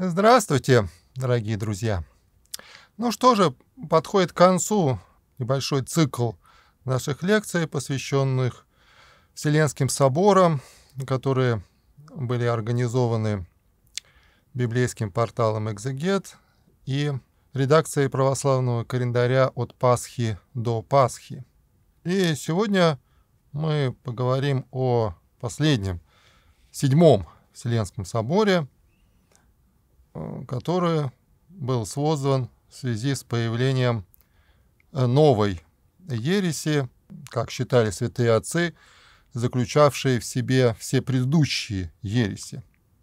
Здравствуйте, дорогие друзья! Ну что же, подходит к концу небольшой цикл наших лекций, посвященных Вселенским соборам, которые были организованы библейским порталом «Экзегет» и редакцией православного календаря «От Пасхи до Пасхи». И сегодня мы поговорим о последнем, седьмом Вселенском соборе – Э, который был создан в связи с появлением э, новой ереси, как считали святые отцы, заключавшие в себе все предыдущие ереси.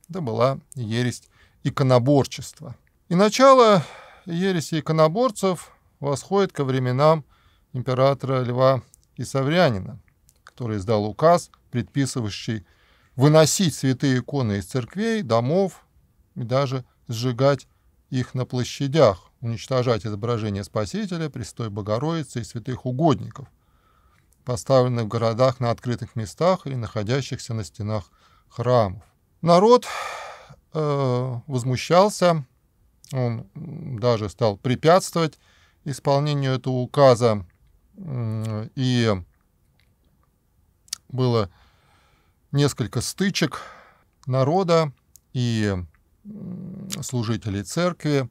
Это была ересь иконоборчества. И начало ереси иконоборцев восходит ко временам императора Льва Исаврянина, который издал указ, предписывающий выносить святые иконы из церквей, домов и даже сжигать их на площадях, уничтожать изображения Спасителя, Престой Богородицы и святых угодников, поставленных в городах на открытых местах и находящихся на стенах храмов. Народ э, возмущался, он даже стал препятствовать исполнению этого указа, и было несколько стычек народа и служителей церкви,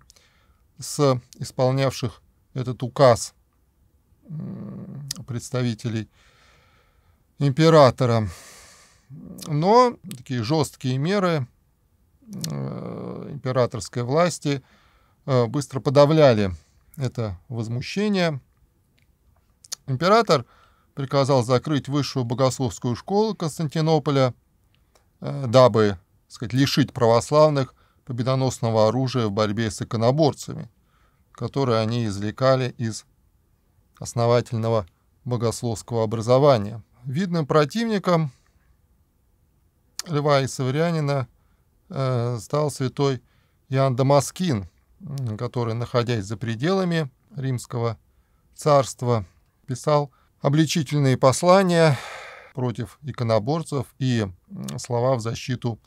с исполнявших этот указ представителей императора. Но такие жесткие меры э, императорской власти э, быстро подавляли это возмущение. Император приказал закрыть высшую богословскую школу Константинополя, э, дабы сказать, лишить православных победоносного оружия в борьбе с иконоборцами, которое они извлекали из основательного богословского образования. Видным противником Льва Исаврианина э, стал святой Иоанн Дамаскин, который, находясь за пределами римского царства, писал обличительные послания против иконоборцев и слова в защиту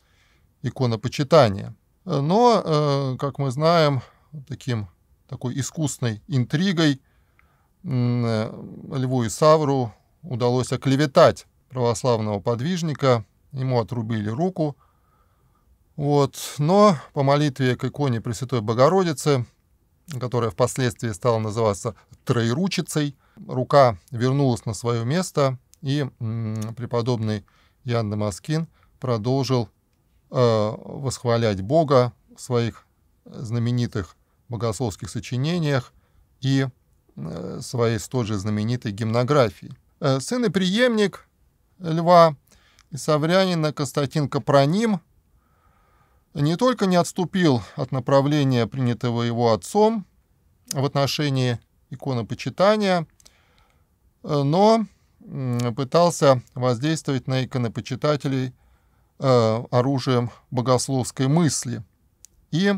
иконопочитания – Э, но, э, как мы знаем, таким, такой искусной интригой э, Льву и Савру удалось оклеветать православного подвижника, ему отрубили руку. Вот. Но по молитве к иконе Пресвятой Богородицы, которая впоследствии стала называться Троеручицей, рука вернулась на свое место, и преподобный Ян Дамаскин продолжил Э, восхвалять Бога в своих знаменитых богословских сочинениях и э, своей столь же знаменитой гимнографии. Э, сын и преемник Льва и Саврянина Константин Капроним не только не отступил от направления, принятого его отцом в отношении иконопочитания, но пытался воздействовать на иконопочитателей – э, оружием богословской мысли и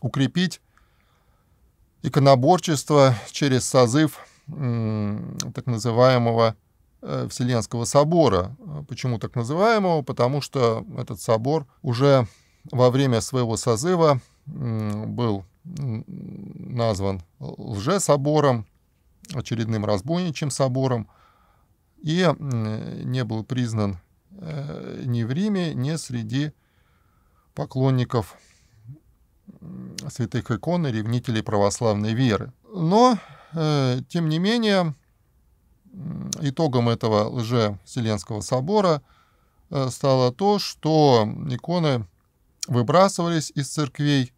укрепить иконоборчество через созыв э, так называемого э, Вселенского собора. Почему так называемого? Потому что этот собор уже во время своего созыва был назван лжесобором, очередным разбойничьим собором, и не был признан Э, ни в Риме, ни среди поклонников святых икон и ревнителей православной веры. Но, э, тем не менее, итогом этого лже-вселенского собора э, стало то, что иконы выбрасывались из церквей,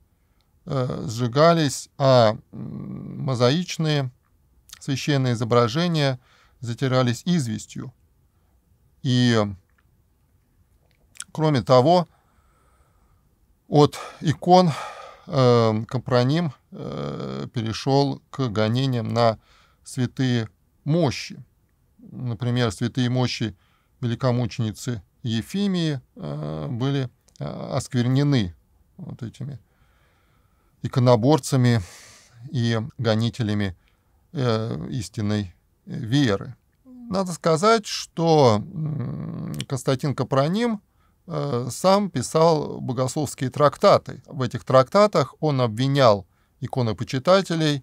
сжигались, а мозаичные священные изображения затирались известью. И Кроме того, от икон э, компроним э, перешел к гонениям на святые мощи. Например, святые мощи великомученицы Ефимии э, были э, осквернены вот этими иконоборцами и гонителями э, истинной веры. Надо сказать, что Константин Капроним – Э, сам писал богословские трактаты. В этих трактатах он обвинял иконопочитателей э,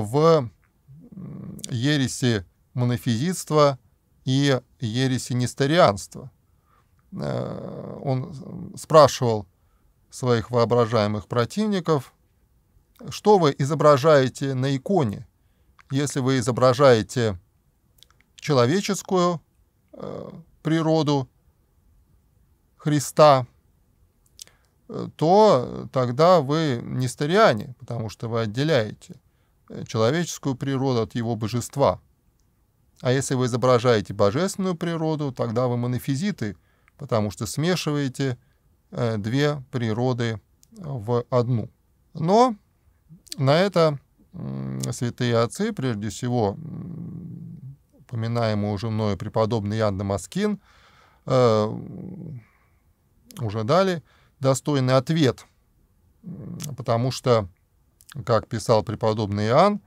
в ереси монофизитства и ереси нестарианства. Э, он спрашивал своих воображаемых противников, что вы изображаете на иконе, если вы изображаете человеческую природу – Христа, э, то тогда вы нестериане, потому что вы отделяете э, человеческую природу от его божества. А если вы изображаете божественную природу, тогда вы монофизиты, потому что смешиваете э, две природы в одну. Но на это святые отцы, прежде всего упоминаемый уже мною преподобный Ян Дамаскин, уже дали достойный ответ, потому что, как писал преподобный Иоанн,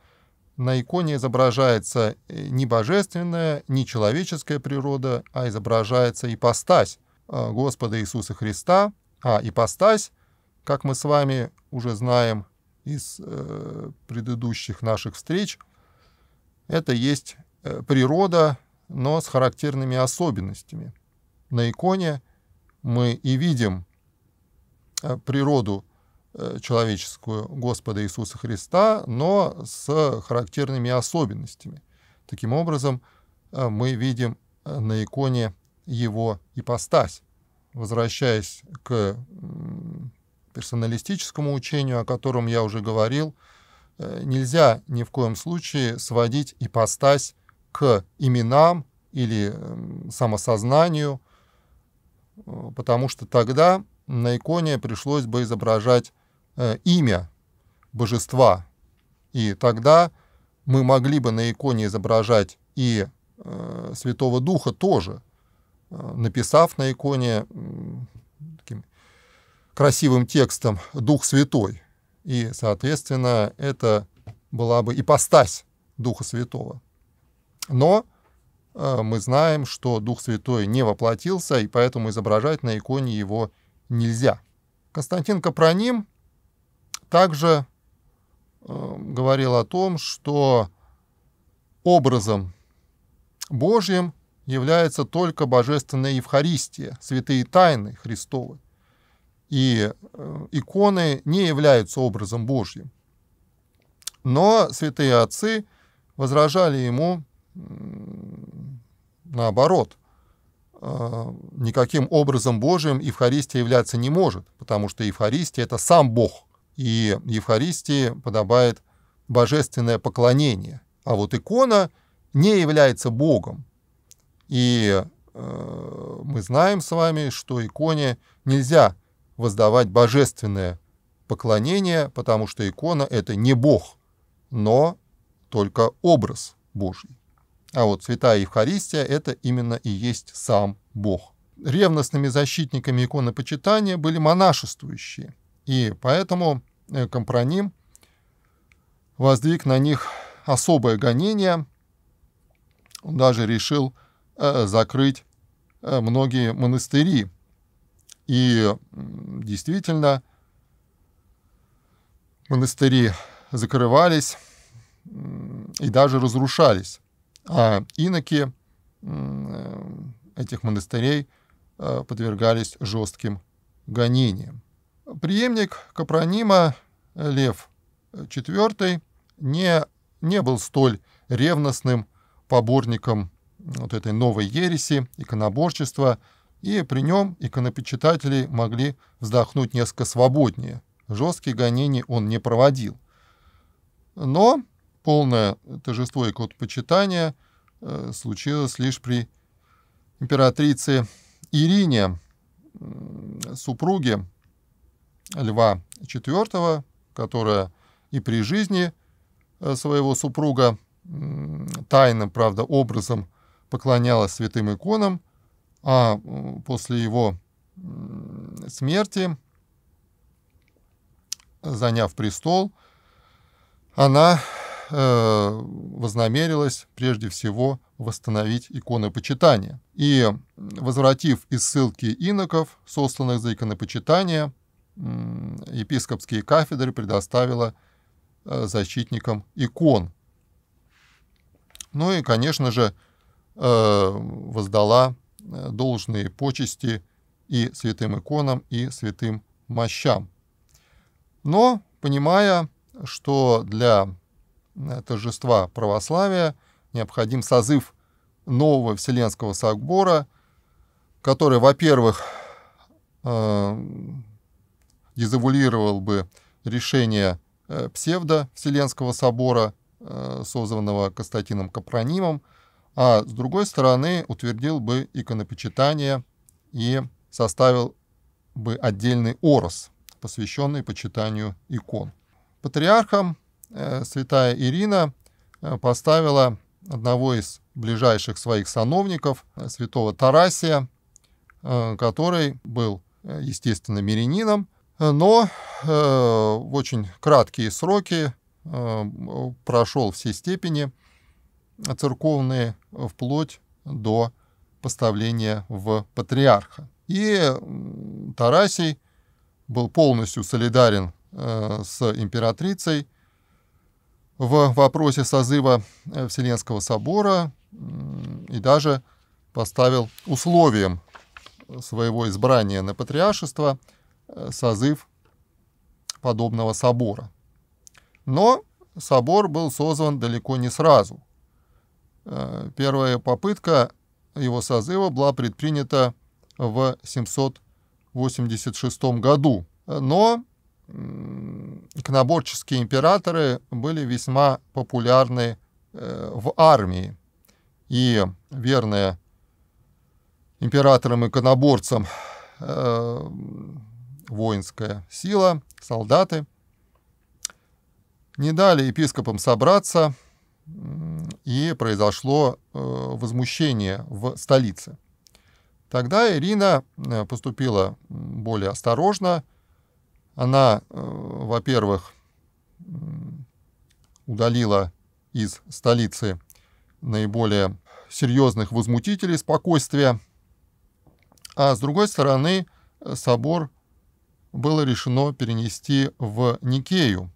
на иконе изображается э, не божественная, не человеческая природа, а изображается ипостась э, Господа Иисуса Христа. А ипостась, как мы с вами уже знаем из э, предыдущих наших встреч, это есть э, природа, но с характерными особенностями. На иконе мы и видим э, природу э, человеческую Господа Иисуса Христа, но с характерными особенностями. Таким образом, э, мы видим на иконе его ипостась. Возвращаясь к персоналистическому учению, о котором я уже говорил, нельзя ни в коем случае сводить ипостась к именам или самосознанию – Э, потому что тогда на иконе пришлось бы изображать э, имя божества. И тогда мы могли бы на иконе изображать и э, Святого Духа тоже, написав на иконе таким красивым текстом «Дух Святой». И, соответственно, это была бы ипостась Духа Святого. Но Э, мы знаем, что Дух Святой не воплотился, и поэтому изображать на иконе его нельзя. Константин Капроним также э, говорил о том, что образом Божьим является только божественная Евхаристия, святые тайны Христовы. И э, иконы не являются образом Божьим. Но святые отцы возражали ему наоборот, а, никаким образом Божиим Евхаристия являться не может, потому что Евхаристия – это сам Бог, и Евхаристии подобает божественное поклонение. А вот икона не является Богом. И э, мы знаем с вами, что иконе нельзя воздавать божественное поклонение, потому что икона – это не Бог, но только образ Божий. А вот Святая Евхаристия – это именно и есть сам Бог. Ревностными защитниками иконопочитания были монашествующие, и поэтому э, компроним воздвиг на них особое гонение. Он даже решил э, закрыть э, многие монастыри. И действительно, монастыри закрывались и даже разрушались. А иноки этих монастырей э, подвергались жестким гонениям. Приемник Капронима Лев IV не, не был столь ревностным поборником вот этой новой ереси, иконоборчества, и при нем иконопечататели могли вздохнуть несколько свободнее. Жесткие гонения он не проводил. Но полное торжество и клопочитание э, случилось лишь при императрице Ирине, супруге Льва IV, которая и при жизни э, своего супруга тайным, правда, образом поклонялась святым иконам, а э, после его смерти, заняв престол, она Э, вознамерилась прежде всего восстановить иконы почитания И, возвратив из ссылки иноков, сосланных за иконопочитание, э, епископские кафедры предоставила э, защитникам икон. Ну и, конечно же, э, воздала должные почести и святым иконам, и святым мощам. Но, понимая, что для Э, торжества православия необходим созыв нового Вселенского собора, который, во-первых, э, дезавуалировал бы решение э, псевдо-Вселенского собора, созданного Константином Капронимом, а с другой стороны утвердил бы иконопочитание и составил бы отдельный орос, посвященный почитанию икон. Патриархам Э, святая Ирина э, поставила одного из ближайших своих сановников, э, святого Тарасия, который был, естественно, мирянином, но в очень краткие сроки прошел все степени церковные вплоть до поставления в патриарха. И Тарасий был полностью солидарен с императрицей, в вопросе созыва э, Вселенского собора и даже поставил условием своего избрания на патриаршество э, созыв подобного собора. Но собор был созван далеко не сразу. Э, первая попытка его созыва была предпринята в 786 году, но иконоборческие императоры были весьма популярны э, в армии. И верная императорам-иконоборцам э, воинская сила, солдаты, не дали епископам собраться, и произошло э, возмущение в столице. Тогда Ирина э, поступила более осторожно – она, э, во-первых, удалила из столицы наиболее серьезных возмутителей спокойствия, а с другой стороны э, собор было решено перенести в Никею,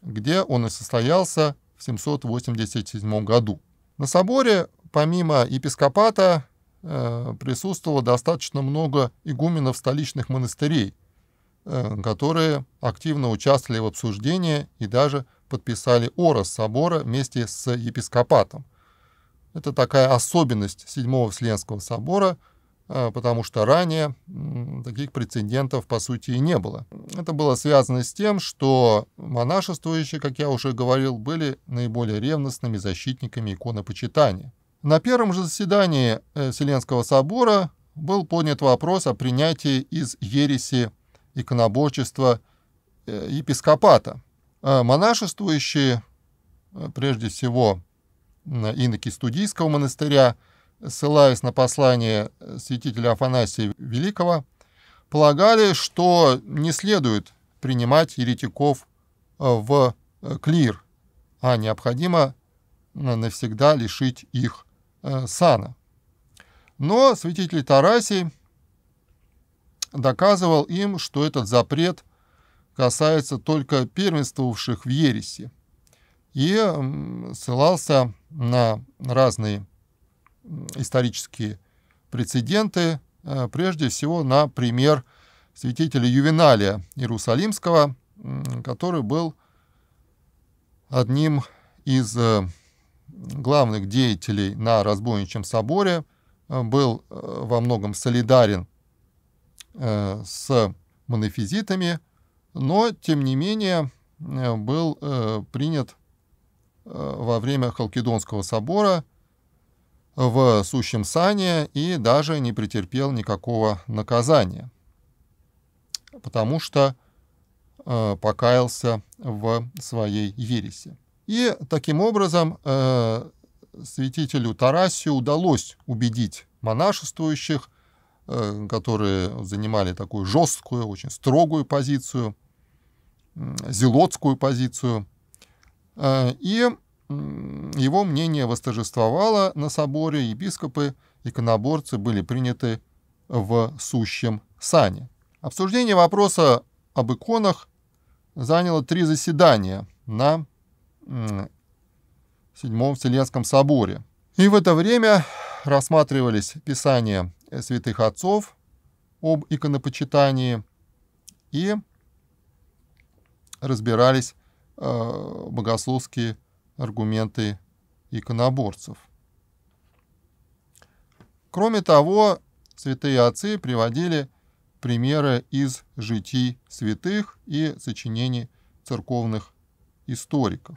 где он и состоялся в 787 году. На соборе, помимо епископата, э, присутствовало достаточно много игуменов столичных монастырей – Э, которые активно участвовали в обсуждении и даже подписали орос собора вместе с епископатом. Это такая особенность Седьмого Вселенского собора, э, потому что ранее таких прецедентов, по сути, и не было. Это было связано с тем, что монашествующие, как я уже говорил, были наиболее ревностными защитниками иконы почитания. На первом же заседании э, Вселенского собора был поднят вопрос о принятии из ереси иконоборчества э, епископата. А монашествующие, э, прежде всего, иноки Студийского монастыря, ссылаясь на послание э, святителя Афанасия Великого, полагали, что не следует принимать еретиков в клир, а необходимо навсегда лишить их сана. Но святитель Тарасий доказывал им, что этот запрет касается только первенствовавших в ереси. И ссылался на разные исторические прецеденты, э, прежде всего на пример святителя Ювеналия Иерусалимского, который был одним из э, главных деятелей на разбойничьем соборе, э, был во многом солидарен Э, с монофизитами, но, тем не менее, э, был э, принят во время Халкидонского собора в сущем сане и даже не претерпел никакого наказания, потому что покаялся в своей ереси. И таким образом святителю Тарасию удалось убедить монашествующих Э, которые занимали такую жесткую, очень строгую позицию, зелотскую позицию. Э, и его мнение восторжествовало на соборе, епископы, иконоборцы были приняты в сущем сане. Обсуждение вопроса об иконах заняло три заседания на Седьмом Вселенском соборе. И в это время рассматривались писания Э, святых отцов об иконопочитании и разбирались э, богословские аргументы иконоборцев. Кроме того, святые отцы приводили примеры из житий святых и сочинений церковных историков.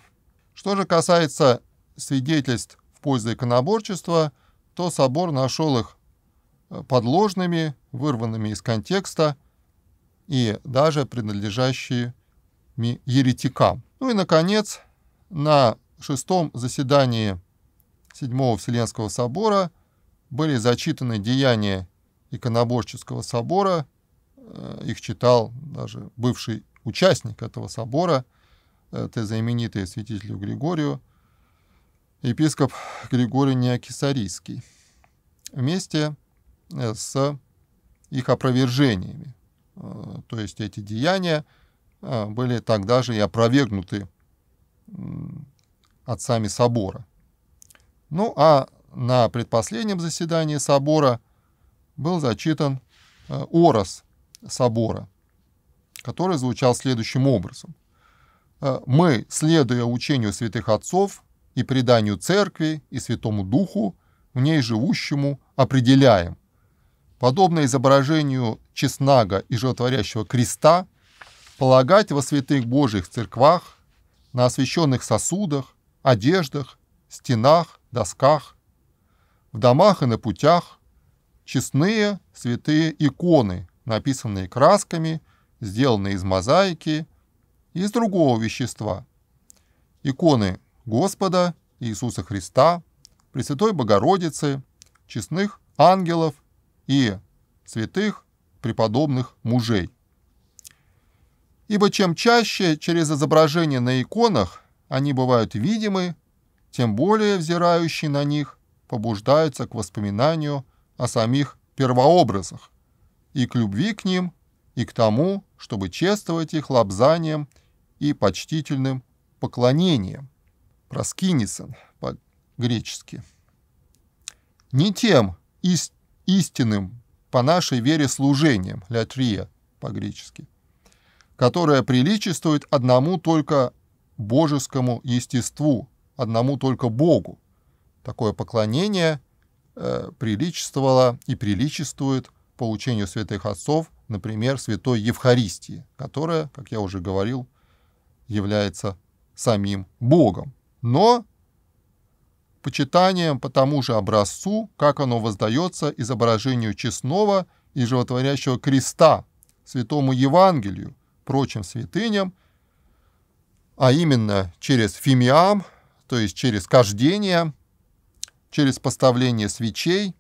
Что же касается свидетельств в пользу иконоборчества, то собор нашел их подложными, вырванными из контекста и даже принадлежащими еретикам. Ну и, наконец, на шестом заседании Седьмого Вселенского собора были зачитаны деяния иконоборческого собора. Э, их читал даже бывший участник этого собора, это знаменитый святителю Григорию, епископ Григорий Неокисарийский. Вместе Э, с их опровержениями. Э, то есть эти деяния э, были тогда же и опровергнуты отцами собора. Ну а на предпоследнем заседании собора был зачитан орос собора, который звучал следующим образом. «Мы, следуя учению святых отцов и преданию церкви и святому духу, в ней живущему, определяем – подобно изображению чеснага и животворящего креста, полагать во святых Божьих церквах, на освященных сосудах, одеждах, стенах, досках, в домах и на путях честные святые иконы, написанные красками, сделанные из мозаики и из другого вещества. Иконы Господа Иисуса Христа, Пресвятой Богородицы, честных ангелов – и святых преподобных мужей. Ибо чем чаще через изображение на иконах они бывают видимы, тем более взирающие на них побуждаются к воспоминанию о самих первообразах и к любви к ним, и к тому, чтобы чествовать их лобзанием и почтительным поклонением. Проскинисон по-гречески. Не тем, истинным истинным по нашей вере служением, лятрия по-гречески, которое приличествует одному только божескому естеству, одному только Богу. Такое поклонение э, приличествовало и приличествует получению святых отцов, например, святой Евхаристии, которая, как я уже говорил, является самим Богом. Но почитанием по тому же образцу, как оно воздается изображению честного и животворящего креста, святому Евангелию, прочим святыням, а именно через фимиам, то есть через кождение, через поставление свечей,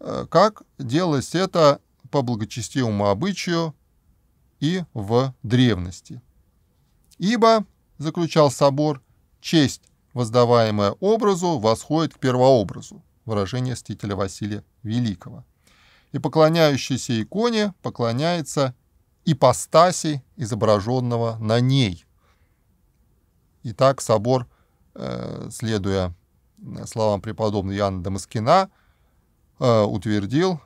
э, как делалось это по благочестивому обычаю и в древности. Ибо, заключал собор, честь воздаваемое образу, восходит к первообразу, выражение стителя Василия Великого. И поклоняющийся иконе поклоняется ипостаси, изображенного на ней. Итак, собор, э, следуя э, словам преподобного Иоанна Дамаскина, э, утвердил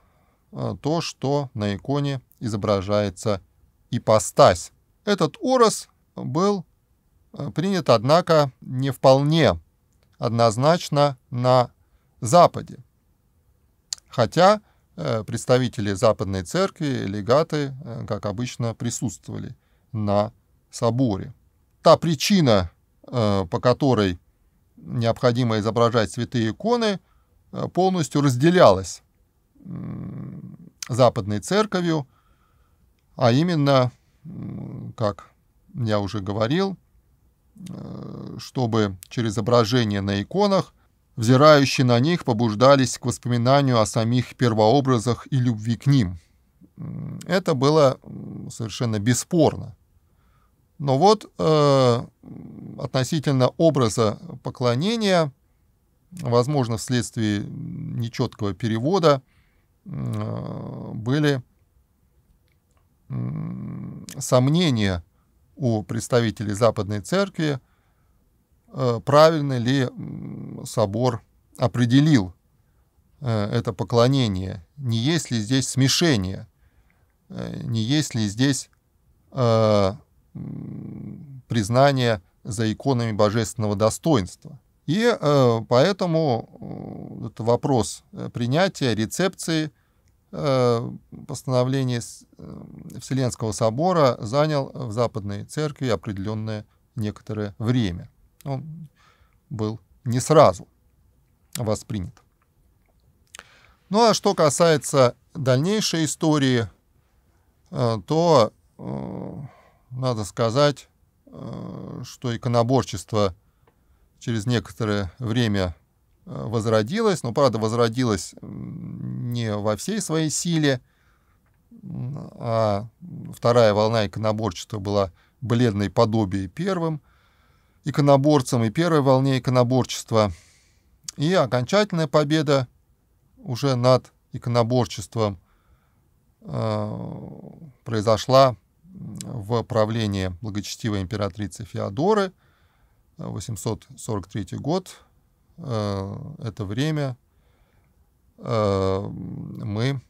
то, что на иконе изображается ипостась. Этот орос был Э, принят, однако, не вполне однозначно на Западе. Хотя э, представители Западной Церкви, легаты, э, как обычно, присутствовали на соборе. Та причина, по которой необходимо изображать святые иконы, полностью разделялась Западной Церковью, а именно, как я уже говорил, Э, чтобы через изображения на иконах, взирающие на них побуждались к воспоминанию о самих первообразах и любви к ним. Это было совершенно бесспорно. Но вот э, относительно образа поклонения, возможно, вследствие нечеткого перевода, э, были сомнения – у представителей Западной Церкви, э, правильно ли собор определил э, это поклонение, не есть ли здесь смешение, э, не есть ли здесь признание за иконами божественного достоинства. И поэтому это вопрос принятия, рецепции – Э, постановление э, Вселенского собора занял в Западной Церкви определенное некоторое время. Он был не сразу воспринят. Ну а что касается дальнейшей истории, э, то надо сказать, что иконоборчество через некоторое время возродилась, но, правда, возродилась не во всей своей силе, а вторая волна иконоборчества была бледной подобие первым иконоборцам и первой волне иконоборчества. И окончательная победа уже над иконоборчеством э, произошла в правлении благочестивой императрицы Феодоры, 843 э, год, Э, это время э, мы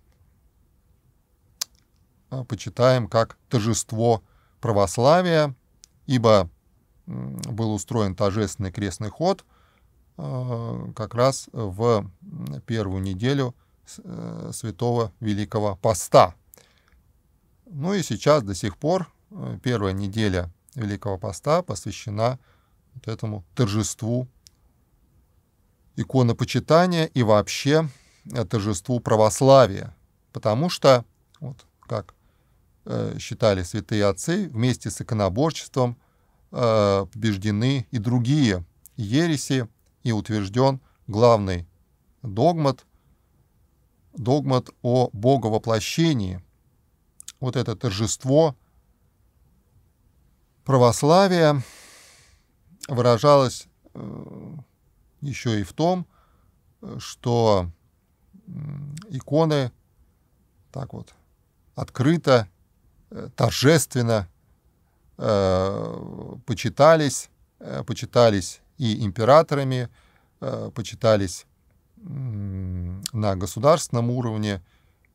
э, почитаем как торжество православия, ибо был устроен торжественный крестный ход как раз в первую неделю святого Великого Поста. Ну и сейчас до сих пор первая неделя Великого Поста посвящена вот этому торжеству иконопочитания и вообще э, торжеству православия. Потому что, вот как э, считали святые отцы, вместе с иконоборчеством э, побеждены и другие ереси, и утвержден главный догмат, догмат о боговоплощении. Вот это торжество православия выражалось э, еще и в том, э, что иконы так вот открыто, э, торжественно э, почитались, э, почитались и императорами, э, почитались на государственном уровне,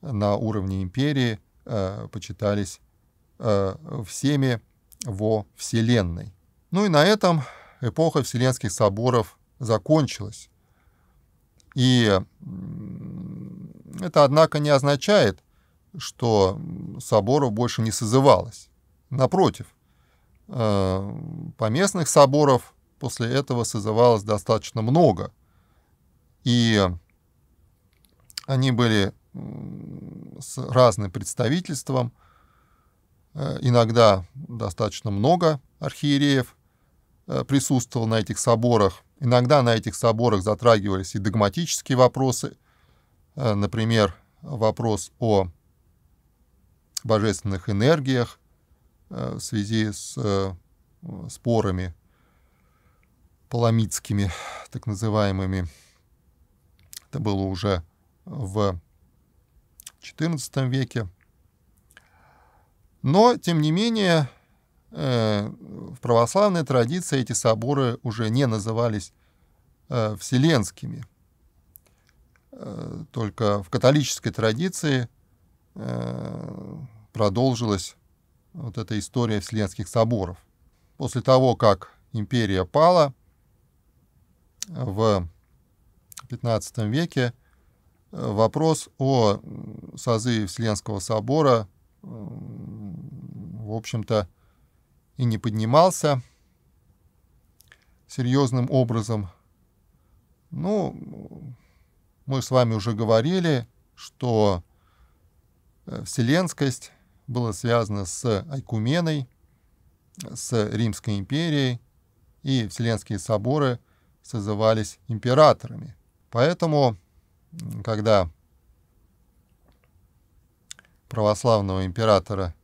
на уровне империи, э, почитались всеми во Вселенной. Ну и на этом эпоха Вселенских соборов закончилось. И это, однако, не означает, что соборов больше не созывалось. Напротив, э, поместных соборов после этого созывалось достаточно много. И они были с разным представительством, э, иногда достаточно много архиереев э, присутствовало на этих соборах, Иногда на этих соборах затрагивались и догматические вопросы, э, например, вопрос о божественных энергиях э, в связи с э, спорами паламидскими, так называемыми. Это было уже в XIV веке. Но, тем не менее, Э, в православной традиции эти соборы уже не назывались э, вселенскими. Э, только в католической традиции продолжилась вот эта история вселенских соборов. После того, как империя пала в XV веке, вопрос о созыве Вселенского собора, в общем-то, и не поднимался серьезным образом. Ну, мы с вами уже говорили, что э, вселенскость была связана с Айкуменой, с Римской империей, и вселенские соборы созывались императорами. Поэтому, когда православного императора –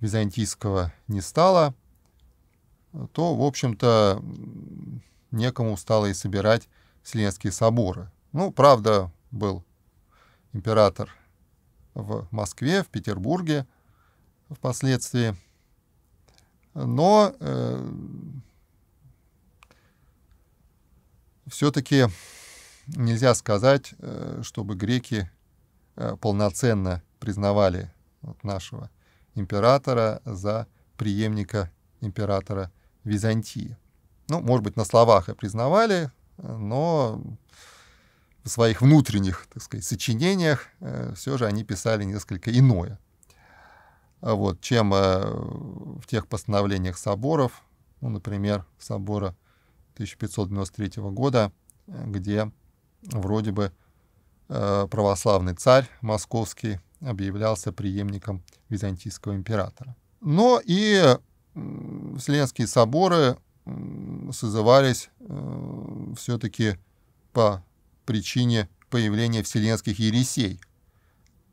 византийского не стало, то, в общем-то, некому стало и собирать Вселенские соборы. Ну, правда, был император в Москве, в Петербурге впоследствии. Но э, все-таки нельзя сказать, э, чтобы греки э, полноценно признавали нашего императора за преемника императора Византии. Ну, может быть, на словах и признавали, но в своих внутренних, так сказать, сочинениях э, все же они писали несколько иное, а вот, чем э, в тех постановлениях соборов, ну, например, собора 1593 года, где вроде бы э, православный царь московский объявлялся преемником византийского императора. Но и Вселенские соборы созывались э, все-таки по причине появления вселенских ересей.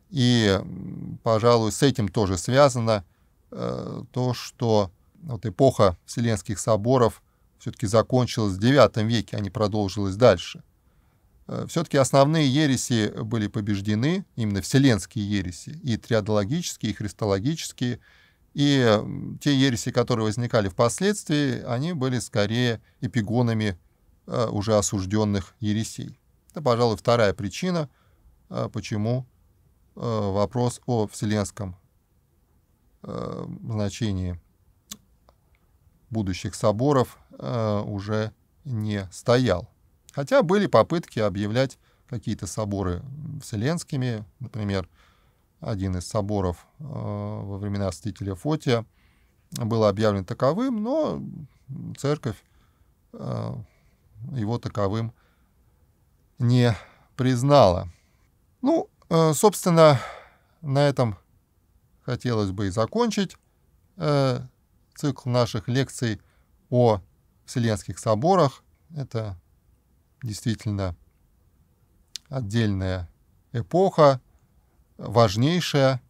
И, пожалуй, с этим тоже связано э, то, что вот эпоха Вселенских соборов все-таки закончилась в IX веке, а не продолжилась дальше. Э, все-таки основные ереси были побеждены, именно вселенские ереси, и триадологические, и христологические, и те ереси, которые возникали впоследствии, они были скорее эпигонами э, уже осужденных ересей. Это, пожалуй, вторая причина, э, почему вопрос о вселенском значении будущих соборов уже не стоял. Хотя были попытки объявлять какие-то соборы вселенскими, например, один из соборов э, во времена святителя Фотия был объявлен таковым, но церковь э, его таковым не признала. Ну, э, собственно, на этом хотелось бы и закончить цикл наших лекций о Вселенских соборах. Это действительно отдельная эпоха, важнейшая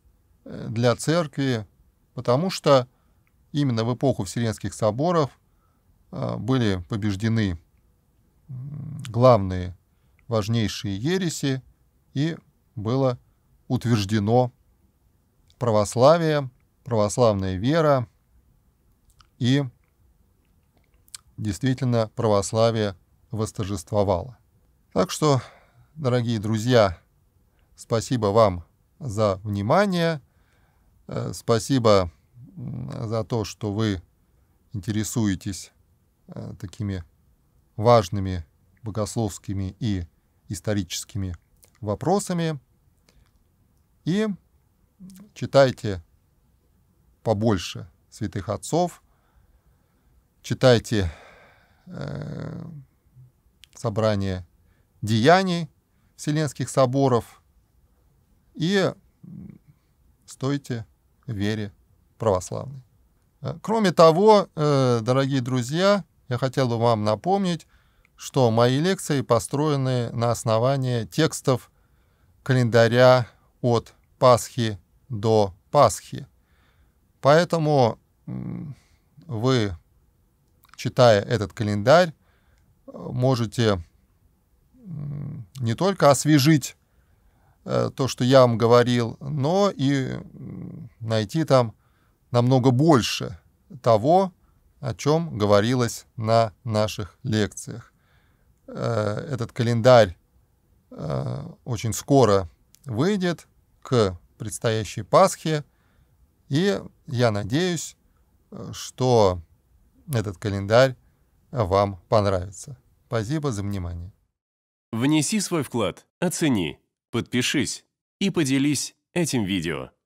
э, для церкви, потому что именно в эпоху Вселенских соборов э, были побеждены главные важнейшие ереси и было утверждено православие, православная вера и действительно православие восторжествовала. Так что, дорогие друзья, спасибо вам за внимание, э, спасибо за то, что вы интересуетесь э, такими важными богословскими и историческими вопросами. И читайте побольше святых отцов, читайте э, собрание деяний Вселенских соборов и стойте вере православной. Э, кроме того, э, дорогие друзья, я хотел бы вам напомнить, что мои лекции построены на основании текстов календаря от Пасхи до Пасхи. Поэтому вы, читая этот календарь, можете не только освежить э, то, что я вам говорил, но и найти там намного больше того, о чем говорилось на наших лекциях. Э, этот календарь э, очень скоро выйдет к предстоящей Пасхе, и я надеюсь, что этот календарь а вам понравится. Спасибо за внимание. Внеси свой вклад, оцени, подпишись и поделись этим видео.